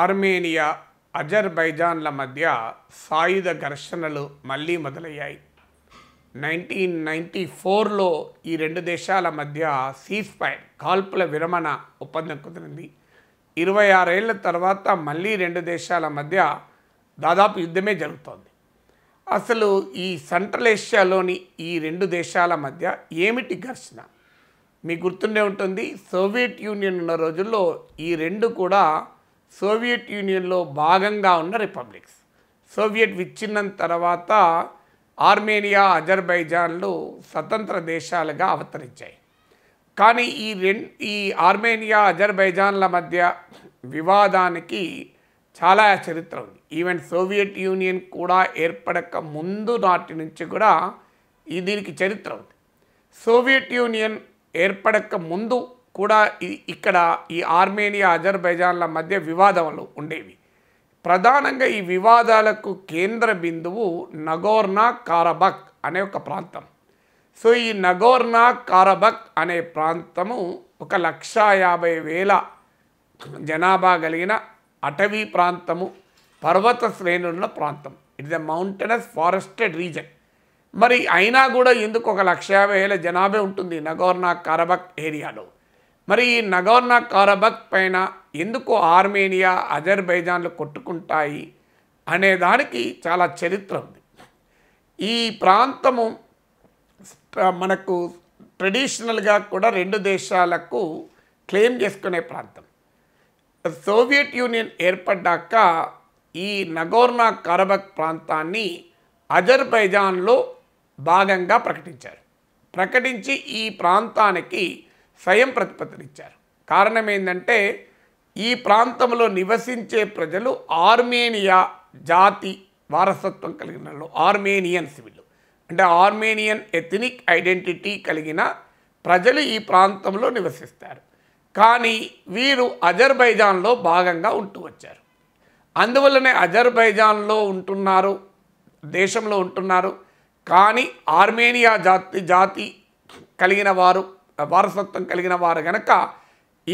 Armenia అజర్బైజాన్ల మధ్య సాయుధ ఘర్షణలు మళ్ళీ మొదలయ్యాయి నైన్టీన్ నైంటీ ఫోర్లో ఈ రెండు దేశాల మధ్య సీజ్ ఫైర్ కాల్పుల విరమణ ఒప్పందం కుదిరింది ఇరవై ఆరేళ్ల తర్వాత మళ్ళీ రెండు దేశాల మధ్య దాదాపు యుద్ధమే జరుగుతోంది అసలు ఈ సెంట్రల్ ఏషియాలోని ఈ రెండు దేశాల మధ్య ఏమిటి ఘర్షణ మీ గుర్తుండే ఉంటుంది సోవియట్ యూనియన్ ఉన్న రోజుల్లో ఈ రెండు కూడా సోవియట్ యూనియన్లో భాగంగా ఉన్న రిపబ్లిక్స్ సోవియట్ విచ్ఛిన్నం తర్వాత ఆర్మేనియా అజర్బైజాన్లు స్వతంత్ర దేశాలుగా అవతరించాయి కానీ ఈ రెండు ఈ ఆర్మేనియా అజర్బైజాన్ల మధ్య వివాదానికి చాలా చరిత్ర ఉంది ఈవెన్ సోవియట్ యూనియన్ కూడా ఏర్పడక ముందు నాటి నుంచి కూడా ఈ దీనికి చరిత్ర ఉంది సోవియట్ యూనియన్ ఏర్పడక ముందు కూడా ఇక్కడ ఈ ఆర్మేనియా అజర్బైజాన్ల మధ్య వివాదములు ఉండేవి ప్రధానంగా ఈ వివాదాలకు కేంద్ర బిందువు నగోర్నా కారబక్ అనే ఒక ప్రాంతం సో ఈ నగోర్నా కారబక్ అనే ప్రాంతము ఒక లక్ష యాభై వేల జనాభా కలిగిన అటవీ ప్రాంతము పర్వత శ్రేణుల ప్రాంతం it a mountainous forested region మరి అయినా కూడా ఎందుకు ఒక లక్ష యాభై వేల జనాభా ఉంటుంది నగోర్నా కారబక్ ఏరియాలో మరి ఈ నగోర్న కారబక్ పైన ఎందుకు ఆర్మేనియా అజర్బైజాన్లు కొట్టుకుంటాయి అనే దానికి చాలా చరిత్ర ఉంది ఈ ప్రాంతము మనకు ట్రెడిషనల్గా కూడా రెండు దేశాలకు క్లెయిమ్ చేసుకునే ప్రాంతం సోవియట్ యూనియన్ ఏర్పడ్డాక ఈ నగోర్నా కరబక్ ప్రాంతాన్ని అజర్బైజాన్లో భాగంగా ప్రకటించారు ప్రకటించి ఈ ప్రాంతానికి స్వయం ప్రతిపత్తినిచ్చారు కారణం ఏంటంటే ఈ ప్రాంతంలో నివసించే ప్రజలు ఆర్మేనియా జాతి వారసత్వం కలిగిన వాళ్ళు సివిల్ అంటే ఆర్మేనియన్ ఎథనిక్ ఐడెంటిటీ కలిగిన ప్రజలు ఈ ప్రాంతంలో నివసిస్తారు కానీ వీరు అజర్బైజాన్లో భాగంగా ఉంటూ వచ్చారు అందువల్లనే అజర్బైజాన్లో ఉంటున్నారు దేశంలో ఉంటున్నారు కానీ ఆర్మేనియా జాతి జాతి కలిగిన వారు వారసత్వం కలిగిన వారు గనక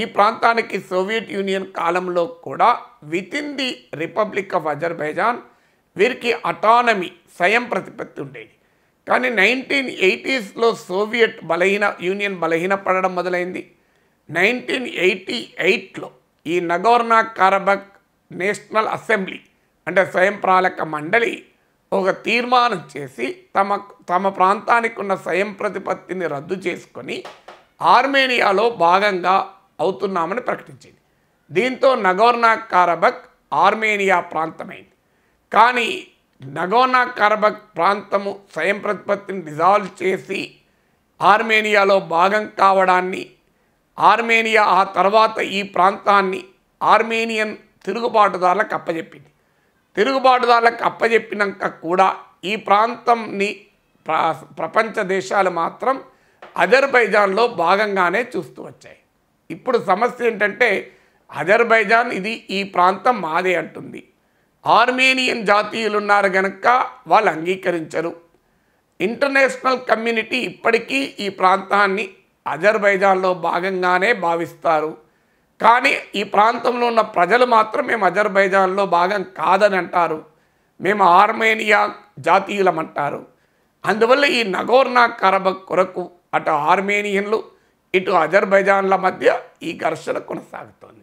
ఈ ప్రాంతానికి సోవియట్ యూనియన్ కాలంలో కూడా within the Republic of Azerbaijan వీరికి అటానమీ స్వయం ప్రతిపత్తి ఉండేది కానీ నైన్టీన్ ఎయిటీస్లో సోవియట్ బలహీన యూనియన్ బలహీనపడడం మొదలైంది నైన్టీన్ ఎయిటీ ఎయిట్లో ఈ నగోర్నా కారబక్ నేషనల్ అసెంబ్లీ అంటే స్వయం పాలక మండలి ఒక తీర్మానం చేసి తమ తమ ప్రాంతానికి ఉన్న స్వయం ప్రతిపత్తిని రద్దు చేసుకొని ఆర్మేనియాలో భాగంగా అవుతున్నామని ప్రకటించింది దీంతో నగోర్నా కారబక్ ఆర్మేనియా ప్రాంతమైంది కానీ నగోర్నా కారబక్ ప్రాంతము స్వయం ప్రతిపత్తిని డిజాల్వ్ చేసి ఆర్మేనియాలో భాగం కావడాన్ని ఆర్మేనియా ఆ తర్వాత ఈ ప్రాంతాన్ని ఆర్మేనియన్ తిరుగుబాటుదారులకు అప్పజెప్పింది తిరుగుబాటుదారులకు అప్పజెప్పినాక కూడా ఈ ప్రాంతంని ప్రపంచ దేశాలు మాత్రం అజర్బైజాన్లో భాగంగానే చూస్తూ వచ్చాయి ఇప్పుడు సమస్య ఏంటంటే అజర్బైజాన్ ఇది ఈ ప్రాంతం మాదే అంటుంది ఆర్మేనియన్ జాతీయులు ఉన్నారు గనక వాళ్ళు అంగీకరించరు ఇంటర్నేషనల్ కమ్యూనిటీ ఇప్పటికీ ఈ ప్రాంతాన్ని అజర్బైజాన్లో భాగంగానే భావిస్తారు కానీ ఈ ప్రాంతంలో ఉన్న ప్రజలు మాత్రం మేము అజర్బైజాన్లో భాగం కాదని అంటారు మేము ఆర్మేనియా జాతీయులమంటారు అందువల్ల ఈ నగోర్నా కరబ కొరకు అటు ఆర్మేనియన్లు ఇటు అజర్బైజాన్ల మధ్య ఈ ఘర్షణ కొనసాగుతోంది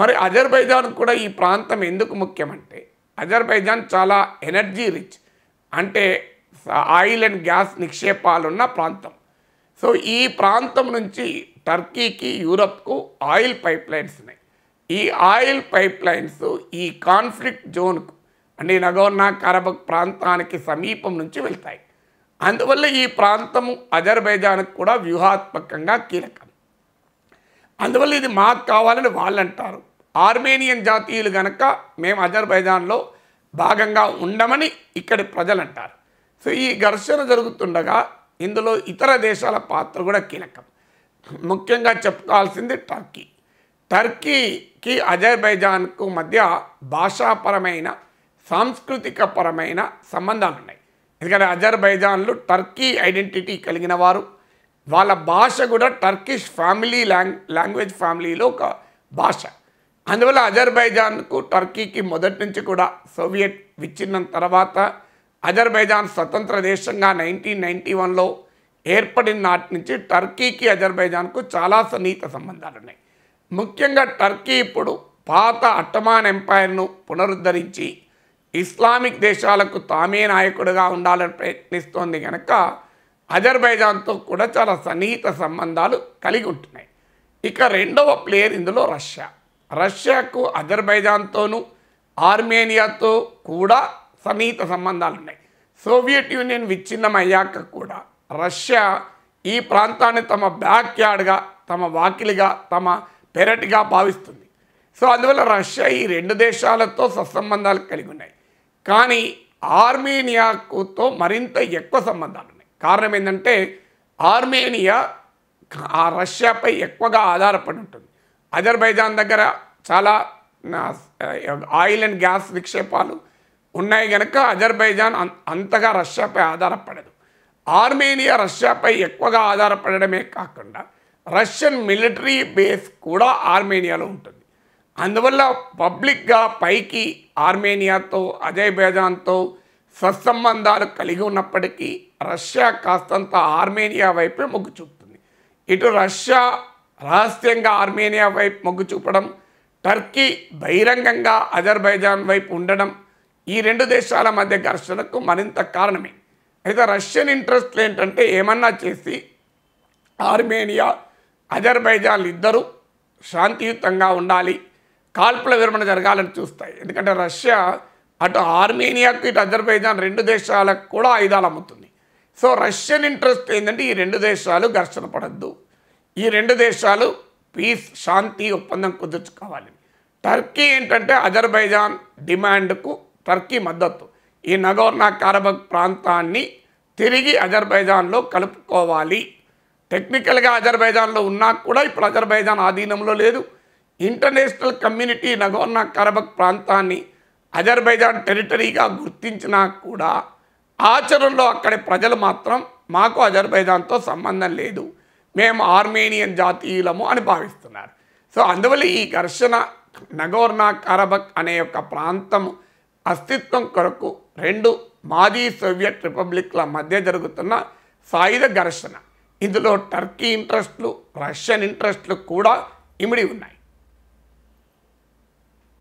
మరి అజర్బైజాన్ కూడా ఈ ప్రాంతం ఎందుకు ముఖ్యమంటే అజర్బైజాన్ చాలా ఎనర్జీ రిచ్ అంటే ఆయిల్ అండ్ గ్యాస్ నిక్షేపాలున్న ప్రాంతం సో ఈ ప్రాంతం నుంచి టర్కీకి యూరప్కు ఆయిల్ పైప్ లైన్స్ ఉన్నాయి ఈ ఆయిల్ పైప్ లైన్స్ ఈ కాన్ఫ్లిక్ట్ జోన్కు అంటే నగోర్నా కరబక్ ప్రాంతానికి సమీపం నుంచి వెళ్తాయి అందువల్ల ఈ ప్రాంతము అజర్బైజాన్కు కూడా వ్యూహాత్మకంగా కీలకం అందువల్ల ఇది మాకు కావాలని వాళ్ళు అంటారు ఆర్మేనియన్ జాతీయులు గనక మేము అజర్బైజాన్లో భాగంగా ఉండమని ఇక్కడి ప్రజలు అంటారు సో ఈ ఘర్షణ జరుగుతుండగా ఇందులో ఇతర దేశాల పాత్ర కూడా కీలకం ముఖ్యంగా చెప్పుకోవాల్సింది టర్కీ టర్కీకి అజర్బైజాన్కు మధ్య భాషాపరమైన సాంస్కృతిక పరమైన సంబంధాలున్నాయి ఎందుకంటే అజర్బైజాన్లు టర్కీ ఐడెంటిటీ కలిగిన వారు వాళ్ళ భాష కూడా టర్కిష్ ఫ్యామిలీ లాంగ్ లాంగ్వేజ్ ఫ్యామిలీలో ఒక భాష అందువల్ల అజర్బైజాన్కు టర్కీకి మొదటి నుంచి కూడా సోవియట్ విచ్ఛిన్నం తర్వాత అజర్బైజాన్ స్వతంత్ర దేశంగా నైన్టీన్ నైంటీ వన్లో ఏర్పడిన నాటి నుంచి టర్కీకి అజర్బైజాన్కు చాలా సన్నిహిత సంబంధాలు ఉన్నాయి ముఖ్యంగా టర్కీ ఇప్పుడు పాత అట్టమాన్ ఎంపైర్ను పునరుద్ధరించి ఇస్లామిక్ దేశాలకు తామే నాయకుడిగా ఉండాలని ప్రయత్నిస్తోంది కనుక అజర్బైజాన్తో కూడా చాలా సన్నిహిత సంబంధాలు కలిగి ఉంటున్నాయి ఇక రెండవ ప్లేయర్ ఇందులో రష్యా రష్యాకు అజర్బైజాన్తోనూ ఆర్మేనియాతో కూడా సన్నిహిత సంబంధాలు ఉన్నాయి సోవియట్ యూనియన్ విచ్ఛిన్నం అయ్యాక కూడా రష్యా ఈ ప్రాంతాన్ని తమ బ్యాక్ యార్డ్గా తమ వాకిలిగా తమ పెరటిగా భావిస్తుంది సో అందువల్ల రష్యా ఈ రెండు దేశాలతో సత్సంబంధాలు కలిగి ఉన్నాయి కానీ ఆర్మేనియాతో మరింత ఎక్కువ సంబంధాలు ఉన్నాయి కారణం ఏంటంటే ఆర్మేనియా ఆ రష్యాపై ఎక్కువగా ఆధారపడి ఉంటుంది అజర్బైజాన్ దగ్గర చాలా ఆయిల్ అండ్ గ్యాస్ విక్షేపాలు ఉన్నాయి కనుక అజర్బైజాన్ అంతగా రష్యాపై ఆధారపడదు ఆర్మేనియా రష్యాపై ఎక్కువగా ఆధారపడమే కాకుండా రష్యన్ మిలిటరీ బేస్ కూడా ఆర్మేనియాలో ఉంటుంది అందువల్ల పబ్లిక్గా పైకి ఆర్మేనియాతో అజర్బైజాన్తో సత్సంబంధాలు కలిగి ఉన్నప్పటికీ రష్యా కాస్తంత ఆర్మేనియా వైపే మొగ్గు చూపుతుంది ఇటు రష్యా రహస్యంగా ఆర్మేనియా వైపు మొగ్గు చూపడం టర్కీ బహిరంగంగా అజర్బైజాన్ వైపు ఉండడం ఈ రెండు దేశాల మధ్య ఘర్షణకు మరింత కారణమే అయితే రష్యన్ ఇంట్రెస్ట్లు ఏంటంటే ఏమన్నా చేసి ఆర్మేనియా అజర్బైజాన్లు ఇద్దరూ శాంతియుతంగా ఉండాలి కాల్పుల విరమణ జరగాలని చూస్తాయి ఎందుకంటే రష్యా అటు ఆర్మేనియాకు ఇటు అజర్బైజాన్ రెండు దేశాలకు కూడా ఆయుధాలు అమ్ముతుంది సో రష్యన్ ఇంట్రెస్ట్ ఏంటంటే ఈ రెండు దేశాలు ఘర్షణ పడద్దు ఈ రెండు దేశాలు పీస్ శాంతి ఒప్పందం కుదుర్చుకోవాలి టర్కీ ఏంటంటే అజర్బైజాన్ డిమాండ్కు టర్కీ మద్దతు ఈ నగోర్నా కారబక్ ప్రాంతాన్ని తిరిగి అజర్బైజాన్లో కలుపుకోవాలి టెక్నికల్గా అజర్బైజాన్లో ఉన్నా కూడా ఇప్పుడు అజర్బైజాన్ ఆధీనంలో లేదు ఇంటర్నేషనల్ కమ్యూనిటీ నగోర్నా కరబక్ ప్రాంతాన్ని అజర్బైజాన్ టెరిటరీగా గుర్తించినా కూడా ఆచరణలో అక్కడి ప్రజలు మాత్రం మాకు అజర్బైజాన్తో సంబంధం లేదు మేము ఆర్మేనియన్ జాతీయులము అని భావిస్తున్నారు సో అందువల్ల ఈ ఘర్షణ నగోర్నా కరబక్ అనే యొక్క ప్రాంతం అస్తిత్వం కొరకు రెండు మాజీ సోవియట్ రిపబ్లిక్ల మధ్య జరుగుతున్న సాయుధ ఘర్షణ ఇందులో టర్కీ ఇంట్రెస్ట్లు రష్యన్ ఇంట్రెస్ట్లు కూడా ఇమిడి ఉన్నాయి